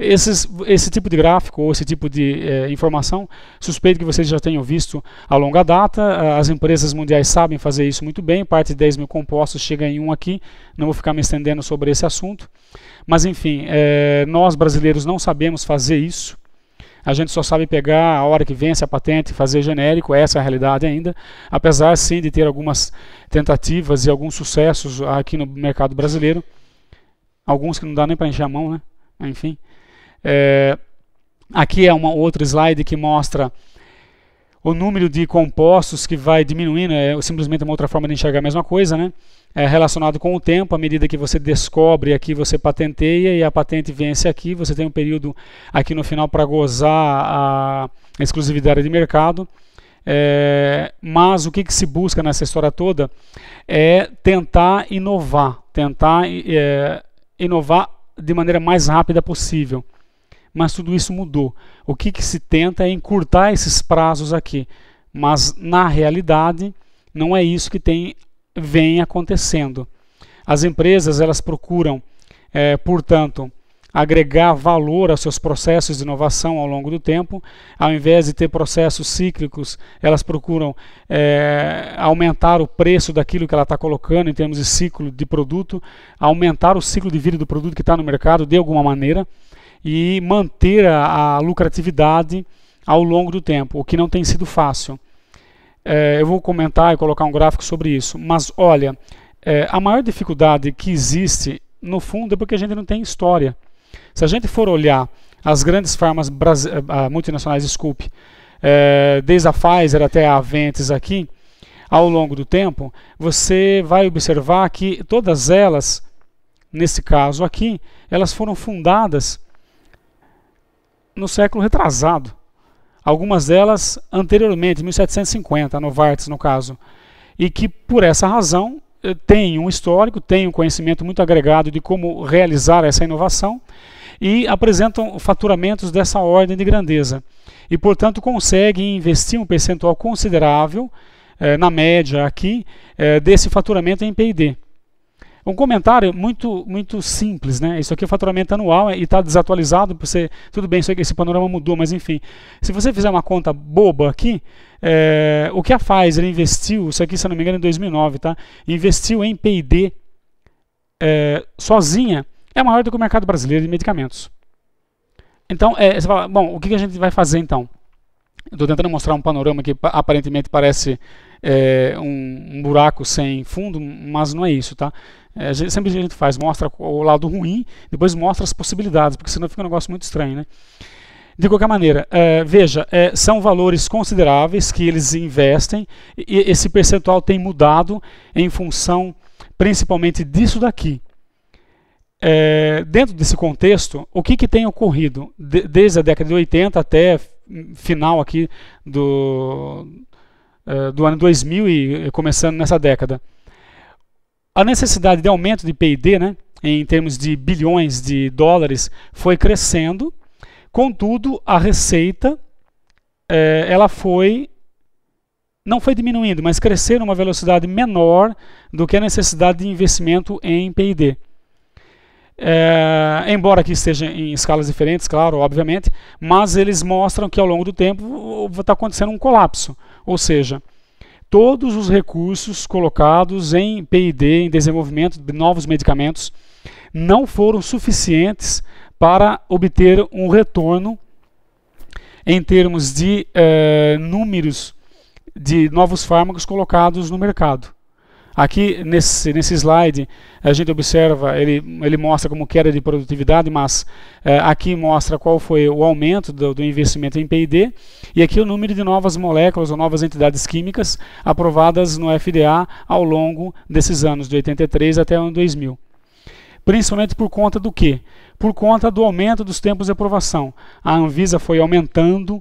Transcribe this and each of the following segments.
Esses, esse tipo de gráfico ou esse tipo de eh, informação, suspeito que vocês já tenham visto a longa data. Ah, as empresas mundiais sabem fazer isso muito bem. Parte de 10 mil compostos chega em um aqui. Não vou ficar me estendendo sobre esse assunto. Mas, enfim, eh, nós brasileiros não sabemos fazer isso. A gente só sabe pegar a hora que vence a patente e fazer genérico, essa é a realidade ainda, apesar sim de ter algumas tentativas e alguns sucessos aqui no mercado brasileiro, alguns que não dá nem para encher a mão, né? Enfim, é, aqui é um outro slide que mostra o número de compostos que vai diminuindo, é simplesmente uma outra forma de enxergar a mesma coisa, né? É relacionado com o tempo, à medida que você descobre aqui, você patenteia e a patente vence aqui, você tem um período aqui no final para gozar a exclusividade de mercado. É, mas o que, que, se busca nessa história toda é tentar inovar, tentar é, inovar de maneira mais rápida possível mas tudo isso mudou. O que, que se tenta é encurtar esses prazos aqui, mas na realidade não é isso que tem, vem acontecendo. As empresas elas procuram, é, portanto, agregar valor aos seus processos de inovação ao longo do tempo, ao invés de ter processos cíclicos, elas procuram é, aumentar o preço daquilo que ela está colocando em termos de ciclo de produto, aumentar o ciclo de vida do produto que está no mercado de alguma maneira e manter a, a lucratividade ao longo do tempo, o que não tem sido fácil. É, eu vou comentar e colocar um gráfico sobre isso, mas olha, é, a maior dificuldade que existe, no fundo, é porque a gente não tem história. Se a gente for olhar as grandes farmas eh, ah, multinacionais, desculpe, é, desde a Pfizer até a Aventis aqui, ao longo do tempo, você vai observar que todas elas, nesse caso aqui, elas foram fundadas no século retrasado. Algumas delas anteriormente, 1750, a Novartis no caso. E que por essa razão eh, tem um histórico, tem um conhecimento muito agregado de como realizar essa inovação e apresentam faturamentos dessa ordem de grandeza. E, portanto, conseguem investir um percentual considerável, eh, na média aqui, eh, desse faturamento em PD. Um comentário muito, muito simples, né? Isso aqui é faturamento anual e está desatualizado, você, tudo bem, esse panorama mudou, mas enfim. Se você fizer uma conta boba aqui, é, o que a Pfizer investiu, isso aqui, se não me engano, é em 2009, tá? Investiu em P&D é, eh, sozinha, é maior do que o mercado brasileiro de medicamentos. Então, é, você fala, bom, o que a gente vai fazer então? Estou tentando mostrar um panorama que aparentemente parece é, um, um, buraco sem fundo, mas não é isso, tá? É, sempre a gente faz, mostra o lado ruim, depois mostra as possibilidades, porque senão fica um negócio muito estranho, né? De qualquer maneira, é, veja, é, são valores consideráveis que eles investem e esse percentual tem mudado em função principalmente disso daqui. É, dentro desse contexto, o que, que tem ocorrido de, desde a década de 80 até final aqui do, é, do ano 2000 e começando nessa década? A necessidade de aumento de PIB, né, em termos de bilhões de dólares, foi crescendo. Contudo, a receita é, ela foi não foi diminuindo, mas crescer numa velocidade menor do que a necessidade de investimento em P&D. É, eh, embora aqui esteja em escalas diferentes, claro, obviamente, mas eles mostram que ao longo do tempo está acontecendo um colapso, ou seja, todos os recursos colocados em PID, em desenvolvimento de novos medicamentos, não foram suficientes para obter um retorno em termos de eh, números de novos fármacos colocados no mercado. Aqui nesse, nesse slide a gente observa, ele, ele mostra como queda de produtividade, mas é, aqui mostra qual foi o aumento do, do investimento em P&D e aqui o número de novas moléculas ou novas entidades químicas aprovadas no FDA ao longo desses anos, de 83 até o ano 2000 principalmente por conta do quê? Por conta do aumento dos tempos de aprovação. A Anvisa foi aumentando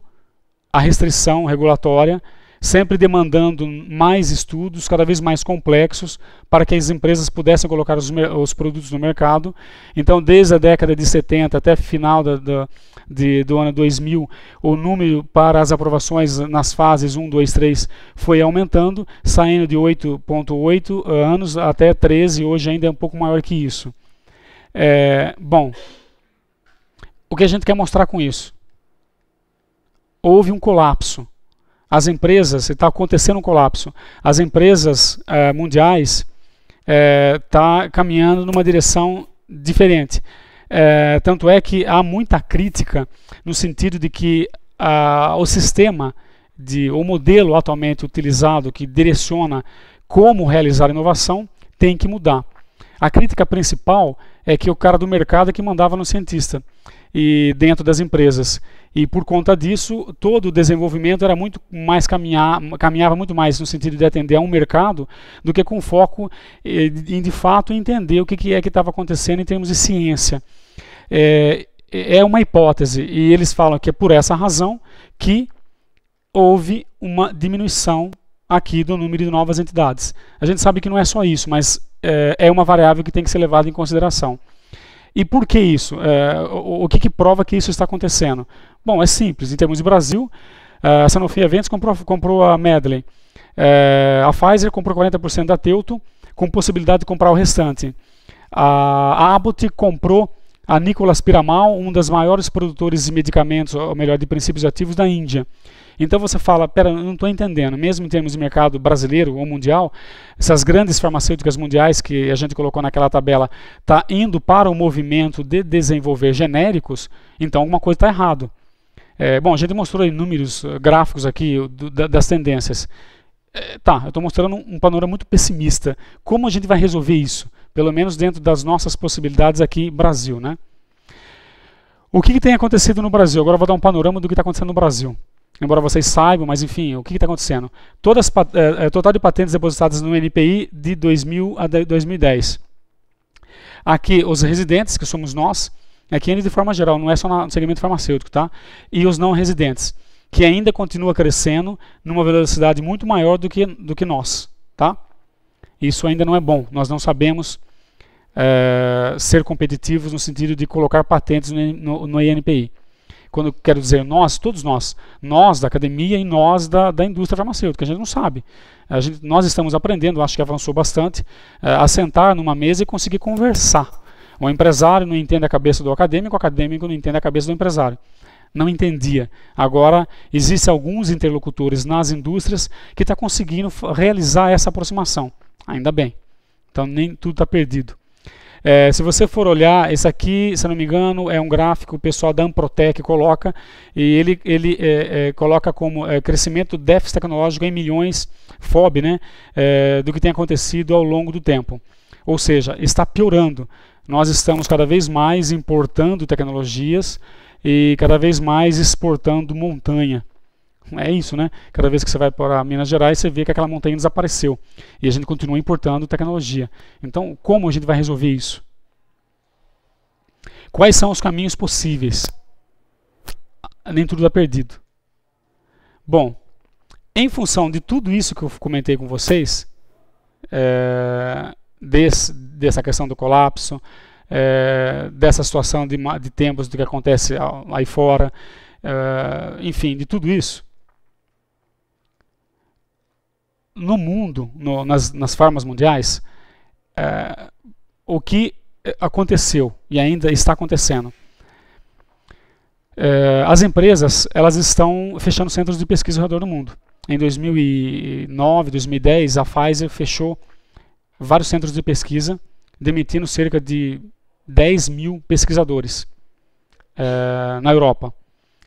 a restrição regulatória sempre demandando mais estudos, cada vez mais complexos, para que as empresas pudessem colocar os, os produtos no mercado. Então, desde a década de 70 até final da, da, de, do ano 2000, o número para as aprovações nas fases 1, 2, 3 foi aumentando, saindo de 8,8 anos até 13, hoje ainda é um pouco maior que isso. É, bom, o que a gente quer mostrar com isso? Houve um colapso as empresas, está acontecendo um colapso, as empresas eh, mundiais estão eh, tá caminhando numa direção diferente. Eh, tanto é que há muita crítica no sentido de que ah, o sistema, de, o modelo atualmente utilizado que direciona como realizar inovação, tem que mudar. A crítica principal é que o cara do mercado é que mandava no cientista e dentro das empresas. E por conta disso, todo o desenvolvimento era muito mais caminhar, caminhava muito mais no sentido de atender a um mercado do que com foco eh, em de fato entender o que é que estava acontecendo em termos de ciência. É, é uma hipótese e eles falam que é por essa razão que houve uma diminuição aqui do número de novas entidades. A gente sabe que não é só isso, mas é, é uma variável que tem que ser levada em consideração. E por que isso? É, o, o que, que, prova que isso está acontecendo? Bom, é simples. Em termos de Brasil, a Sanofi Aventis comprou, comprou a Medley. É, a Pfizer comprou 40% da Teuto, com possibilidade de comprar o restante. A, a Abbott comprou a Nicolas Piramal, um dos maiores produtores de medicamentos, ou melhor, de princípios ativos da Índia. Então você fala, pera, não estou entendendo, mesmo em termos de mercado brasileiro ou mundial, essas grandes farmacêuticas mundiais que a gente colocou naquela tabela, tá indo para o movimento de desenvolver genéricos, então alguma coisa está errado. É, bom, a gente mostrou inúmeros eh, gráficos aqui do, das tendências. É, tá, eu estou mostrando um panorama muito pessimista. Como a gente vai resolver isso? Pelo menos dentro das nossas possibilidades aqui Brasil, né? O que, que, tem acontecido no Brasil? Agora eu vou dar um panorama do que está acontecendo no Brasil embora vocês saibam, mas enfim, o que está acontecendo? Todas, é, é, total de patentes depositadas no NPI de 2000 a 2010. Aqui, os residentes, que somos nós, aqui é ainda de forma geral, não é só no segmento farmacêutico, tá? E os não residentes, que ainda continua crescendo numa velocidade muito maior do que, do que nós, tá? Isso ainda não é bom, nós não sabemos é, ser competitivos no sentido de colocar patentes no, no, no INPI. Quando eu quero dizer nós, todos nós, nós da academia e nós da, da indústria farmacêutica, a gente não sabe. A gente, nós estamos aprendendo, acho que avançou bastante, eh, a sentar numa mesa e conseguir conversar. O empresário não entende a cabeça do acadêmico, o acadêmico não entende a cabeça do empresário não entendia. Agora, existem alguns interlocutores nas indústrias que estão tá conseguindo realizar essa aproximação. Ainda bem. Então, nem tudo está perdido. É, se você for olhar, esse aqui, se não me engano, é um gráfico que o pessoal da Amprotec coloca, e ele, ele é, é, coloca como é, crescimento déficit tecnológico em milhões, FOB, né, é, do que tem acontecido ao longo do tempo. Ou seja, está piorando. Nós estamos cada vez mais importando tecnologias e cada vez mais exportando montanha é isso, né? Cada vez que você vai para Minas Gerais, você vê que aquela montanha desapareceu. E a gente continua importando tecnologia. Então, como a gente vai resolver isso? Quais são os caminhos possíveis? Nem tudo está perdido. Bom, em função de tudo isso que eu comentei com vocês, é, desse, dessa questão do colapso, é, dessa situação de, de tempos do que acontece lá fora, é, enfim, de tudo isso, no mundo, no, nas, nas farmas mundiais, é, o que é, aconteceu e ainda está acontecendo. É, as empresas elas estão fechando centros de pesquisa ao redor do mundo. Em 2009, 2010, a Pfizer fechou vários centros de pesquisa, demitindo cerca de 10 mil pesquisadores é, na Europa.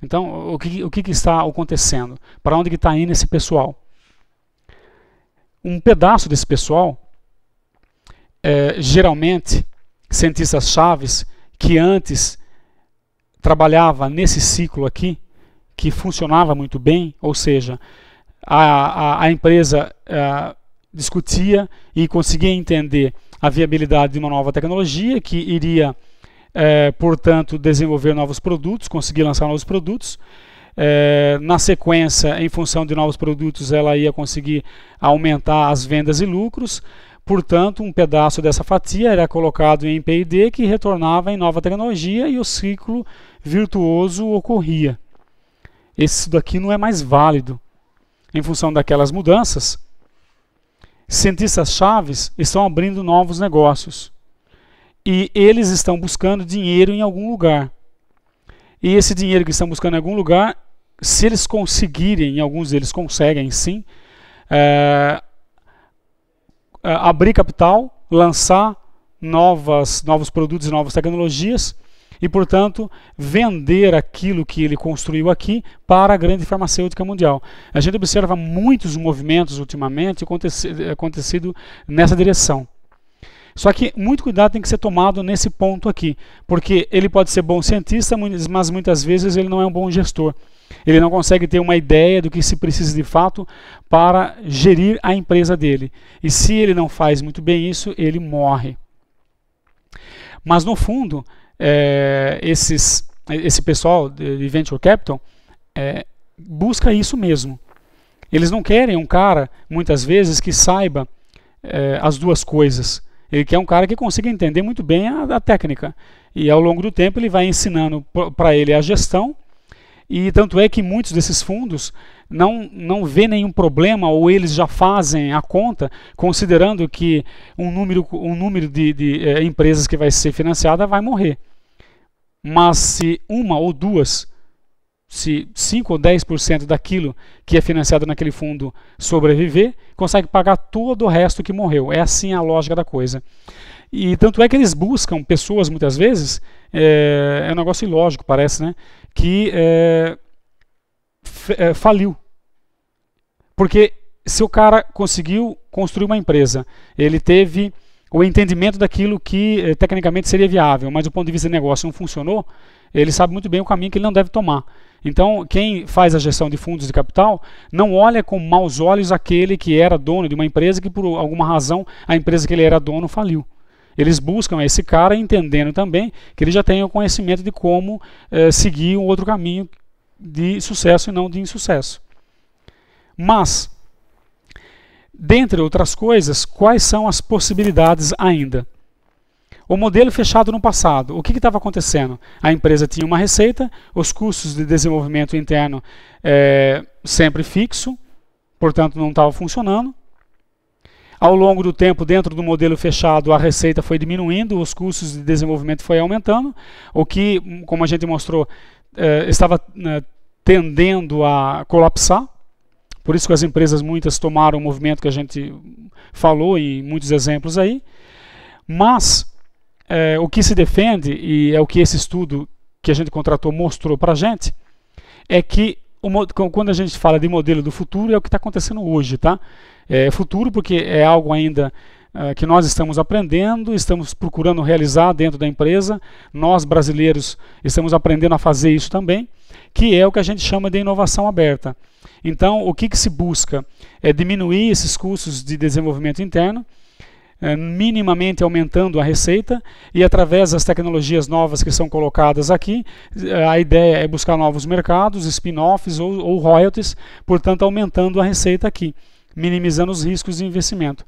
Então, o que, o que, que está acontecendo? Para onde está indo esse pessoal? um pedaço desse pessoal, é, geralmente cientistas chaves que antes trabalhava nesse ciclo aqui, que funcionava muito bem, ou seja, a, a, a empresa é, discutia e conseguia entender a viabilidade de uma nova tecnologia que iria, é, portanto, desenvolver novos produtos, conseguir lançar novos produtos, é, na sequência, em função de novos produtos, ela ia conseguir aumentar as vendas e lucros. Portanto, um pedaço dessa fatia era colocado em P&D que retornava em nova tecnologia e o ciclo virtuoso ocorria. Isso daqui não é mais válido. Em função daquelas mudanças, cientistas chaves estão abrindo novos negócios e eles estão buscando dinheiro em algum lugar. E esse dinheiro que estão buscando em algum lugar, se eles conseguirem, alguns deles conseguem sim, é, abrir capital, lançar novas, novos produtos e novas tecnologias e, portanto, vender aquilo que ele construiu aqui para a grande farmacêutica mundial. A gente observa muitos movimentos ultimamente acontecido nessa direção. Só que muito cuidado tem que ser tomado nesse ponto aqui, porque ele pode ser bom cientista, mas muitas vezes ele não é um bom gestor. Ele não consegue ter uma ideia do que se precisa de fato para gerir a empresa dele. E se ele não faz muito bem isso, ele morre. Mas no fundo, é, esses, esse pessoal de venture capital é, busca isso mesmo. Eles não querem um cara, muitas vezes, que saiba é, as duas coisas ele quer é um cara que consiga entender muito bem a, a técnica. E ao longo do tempo ele vai ensinando para ele a gestão. E tanto é que muitos desses fundos não, não vê nenhum problema ou eles já fazem a conta, considerando que um número, um número de, de eh, empresas que vai ser financiada vai morrer. Mas se uma ou duas se 5 ou 10% daquilo que é financiado naquele fundo sobreviver, consegue pagar todo o resto que morreu. É assim a lógica da coisa. E tanto é que eles buscam pessoas, muitas vezes, é, é um negócio ilógico, parece, né? Que é, é, faliu. Porque se o cara conseguiu construir uma empresa, ele teve o entendimento daquilo que é, tecnicamente seria viável, mas do ponto de vista de negócio não funcionou, ele sabe muito bem o caminho que ele não deve tomar. Então, quem faz a gestão de fundos de capital não olha com maus olhos aquele que era dono de uma empresa que, por alguma razão, a empresa que ele era dono faliu. Eles buscam esse cara entendendo também que ele já tem o conhecimento de como eh, seguir um outro caminho de sucesso e não de insucesso. Mas, dentre outras coisas, quais são as possibilidades ainda? O modelo fechado no passado, o que estava acontecendo? A empresa tinha uma receita, os custos de desenvolvimento interno é, sempre fixo, portanto não estava funcionando. Ao longo do tempo, dentro do modelo fechado, a receita foi diminuindo, os custos de desenvolvimento foi aumentando, o que, como a gente mostrou, eh, estava né, tendendo a colapsar. Por isso que as empresas muitas tomaram o movimento que a gente falou em muitos exemplos aí. Mas é, o que se defende, e é o que esse estudo que a gente contratou mostrou para a gente, é que o, quando a gente fala de modelo do futuro, é o que está acontecendo hoje. Tá? É futuro porque é algo ainda é, que nós estamos aprendendo, estamos procurando realizar dentro da empresa, nós brasileiros estamos aprendendo a fazer isso também, que é o que a gente chama de inovação aberta. Então, o que, que se busca? É diminuir esses custos de desenvolvimento interno, é, minimamente aumentando a receita e através das tecnologias novas que são colocadas aqui, é, a ideia é buscar novos mercados, spin-offs ou, ou royalties, portanto aumentando a receita aqui, minimizando os riscos de investimento.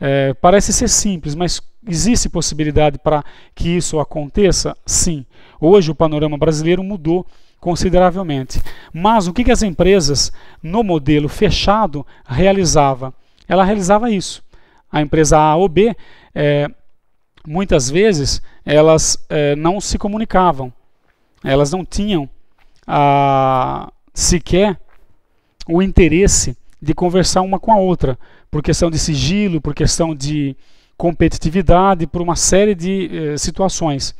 É, parece ser simples, mas existe possibilidade para que isso aconteça? Sim. Hoje o panorama brasileiro mudou consideravelmente. Mas o que, que as empresas no modelo fechado realizava? Ela realizava isso a empresa A ou B, é, muitas vezes elas é, não se comunicavam, elas não tinham a, sequer o interesse de conversar uma com a outra, por questão de sigilo, por questão de competitividade, por uma série de eh, situações.